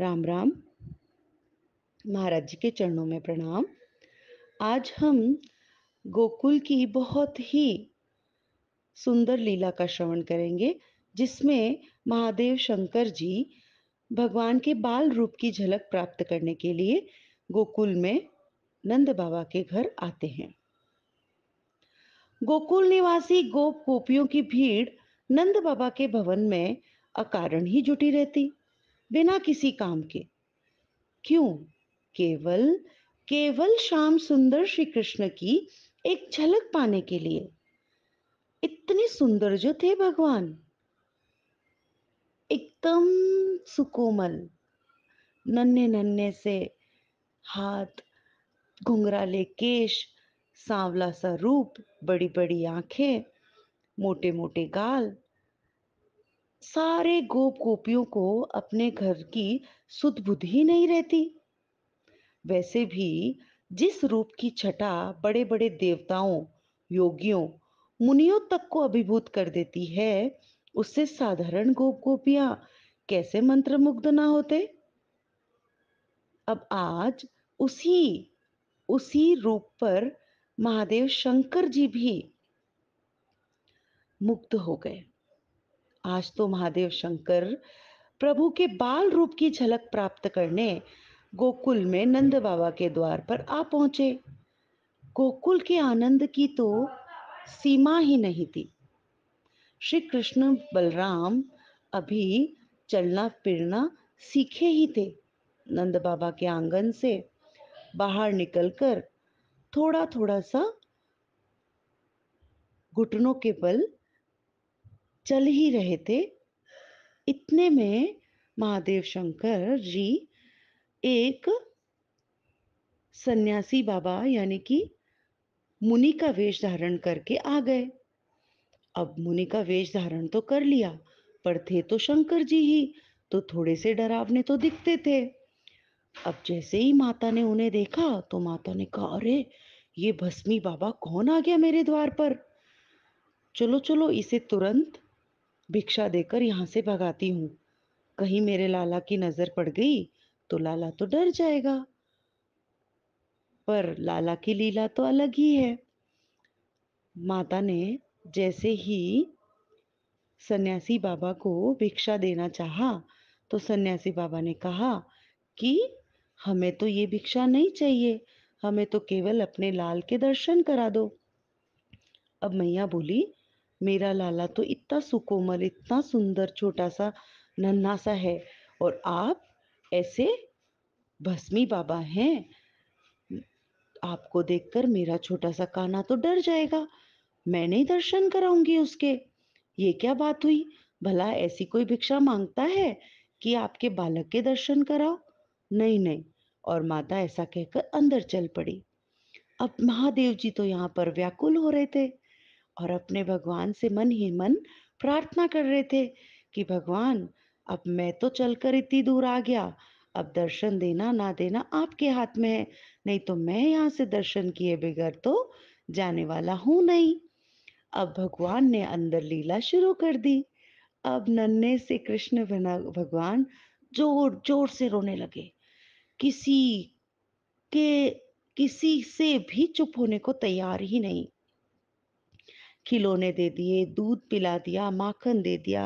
राम राम महाराज जी के चरणों में प्रणाम आज हम गोकुल की बहुत ही सुंदर लीला का श्रवण करेंगे जिसमें महादेव शंकर जी भगवान के बाल रूप की झलक प्राप्त करने के लिए गोकुल में नंद बाबा के घर आते हैं गोकुल निवासी गोप गोपियों की भीड़ नंद बाबा के भवन में अकारण ही जुटी रहती बिना किसी काम के क्यों केवल केवल श्याम सुंदर श्री कृष्ण की एक झलक पाने के लिए इतने सुंदर जो थे भगवान एकदम सुकोमल नन्हे नन्हे से हाथ घुंघराले केश सांवला सा रूप बड़ी बड़ी आंखें मोटे मोटे गाल सारे गोप गोपियों को अपने घर की सुध बुद्धि नहीं रहती वैसे भी जिस रूप की छटा बड़े बड़े देवताओं योगियों मुनियों तक को अभिभूत कर देती है उससे साधारण गोप गोपियां कैसे मंत्र मुग्ध ना होते अब आज उसी उसी रूप पर महादेव शंकर जी भी मुक्त हो गए आज तो महादेव शंकर प्रभु के बाल रूप की झलक प्राप्त करने गोकुल में नंद बाबा के द्वार पर आ पहुंचे गोकुल के आनंद की तो सीमा ही नहीं थी श्री कृष्ण बलराम अभी चलना फिरना सीखे ही थे नंद बाबा के आंगन से बाहर निकलकर थोड़ा थोड़ा सा घुटनों के बल चल ही रहे थे इतने में महादेव शंकर जी एक सन्यासी बाबा यानी कि मुनि का वेश धारण करके आ गए अब मुनि का वेश धारण तो कर लिया पर थे तो शंकर जी ही तो थोड़े से डरावने तो दिखते थे अब जैसे ही माता ने उन्हें देखा तो माता ने कहा अरे ये भस्मी बाबा कौन आ गया मेरे द्वार पर चलो चलो इसे तुरंत भिक्षा देकर यहाँ से भगाती हूँ कहीं मेरे लाला की नज़र पड़ गई तो लाला तो डर जाएगा पर लाला की लीला तो अलग ही है माता ने जैसे ही सन्यासी बाबा को भिक्षा देना चाहा तो सन्यासी बाबा ने कहा कि हमें तो ये भिक्षा नहीं चाहिए हमें तो केवल अपने लाल के दर्शन करा दो अब मैया बोली मेरा लाला तो इतना सुकोमल इतना सुंदर छोटा सा नन्हा सा है और आप ऐसे भस्मी बाबा हैं आपको देखकर मेरा छोटा सा काना तो डर जाएगा मैं नहीं दर्शन कराऊंगी उसके ये क्या बात हुई भला ऐसी कोई भिक्षा मांगता है कि आपके बालक के दर्शन कराओ नहीं नहीं और माता ऐसा कहकर अंदर चल पड़ी अब महादेव जी तो यहाँ पर व्याकुल हो रहे थे और अपने भगवान से मन ही मन प्रार्थना कर रहे थे कि भगवान अब मैं तो चलकर इतनी दूर आ गया अब दर्शन देना ना देना आपके हाथ में है नहीं तो मैं यहाँ से दर्शन किए बगैर तो जाने वाला हूँ नहीं अब भगवान ने अंदर लीला शुरू कर दी अब नन्हे से कृष्ण भगवान जोर जोर से रोने लगे किसी के किसी से भी चुप होने को तैयार ही नहीं खिलौने दे दिए दूध पिला दिया माखन दे दिया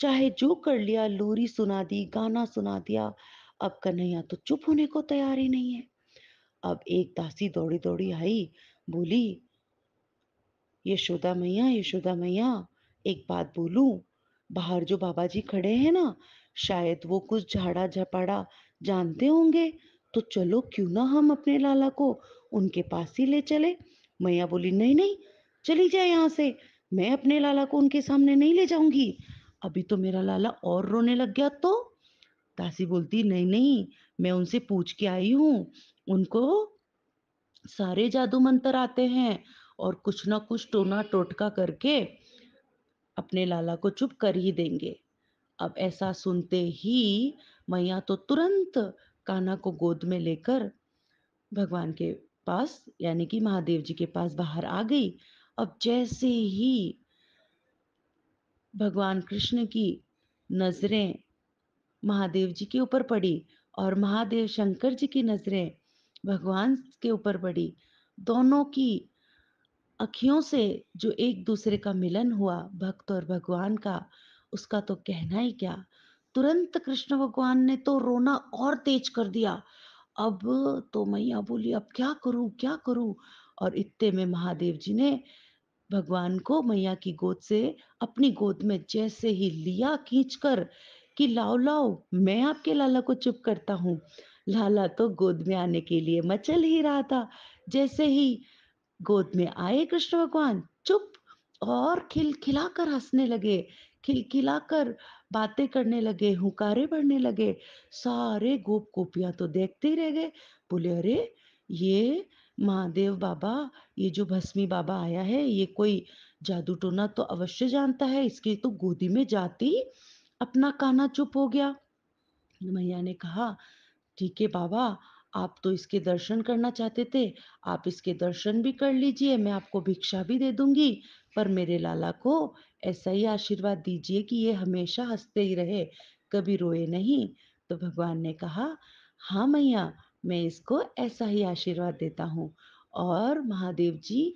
चाहे जो कर लिया लोरी सुना दी गाना सुना दिया अब कन्हैया तो चुप होने को तैयार ही नहीं है अब एक दासी दौड़ी दौड़ी आई बोली यशोदा मैया यशोदा मैया एक बात बोलूं बाहर जो बाबा जी खड़े हैं ना शायद वो कुछ झाड़ा झपाड़ा जानते होंगे तो चलो क्यों ना हम अपने लाला को उनके पास ही ले चले मैया बोली नहीं नहीं चली जाए यहाँ से मैं अपने लाला को उनके सामने नहीं ले जाऊंगी अभी तो मेरा लाला और रोने लग गया तो दासी बोलती नहीं नहीं मैं उनसे पूछ के आई हूँ उनको सारे जादू मंत्र आते हैं और कुछ ना कुछ टोना टोटका करके अपने लाला को चुप कर ही देंगे अब ऐसा सुनते ही मैया तो तुरंत काना को गोद में लेकर भगवान के पास यानी कि महादेव जी के पास बाहर आ गई अब जैसे ही भगवान कृष्ण की नज़रें महादेव जी के ऊपर पड़ी और महादेव शंकर जी की नज़रें भगवान के ऊपर पड़ी दोनों की अखियों से जो एक दूसरे का मिलन हुआ भक्त और भगवान का उसका तो कहना ही क्या तुरंत कृष्ण भगवान ने तो रोना और तेज कर दिया अब तो मैया बोली अब क्या करूं क्या करूं और इतने में महादेव जी ने भगवान को मैया की गोद से अपनी गोद में जैसे ही लिया कर कि लाओ लाओ मैं आपके लाला को चुप करता हूँ लाला तो गोद में आने के लिए मचल ही रहा था जैसे ही गोद में आए कृष्ण भगवान चुप और खिलखिलाकर हंसने लगे खिलखिलाकर बातें करने लगे हुकारे भरने लगे सारे गोप गोपियां तो देखते ही रह गए बोले अरे ये महादेव बाबा ये जो भस्मी बाबा आया है ये कोई जादू टोना तो अवश्य जानता है इसकी तो गोदी में जाती अपना काना चुप हो गया मैया ने कहा ठीक है बाबा आप तो इसके दर्शन करना चाहते थे आप इसके दर्शन भी कर लीजिए मैं आपको भिक्षा भी दे दूंगी पर मेरे लाला को ऐसा ही आशीर्वाद दीजिए कि ये हमेशा हंसते ही रहे कभी रोए नहीं तो भगवान ने कहा हाँ मैया मैं इसको ऐसा ही आशीर्वाद देता हूँ और महादेव जी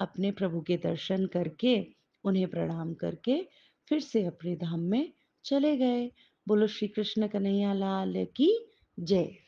अपने प्रभु के दर्शन करके उन्हें प्रणाम करके फिर से अपने धाम में चले गए बोलो श्री कृष्ण कन्हैया लाल की जय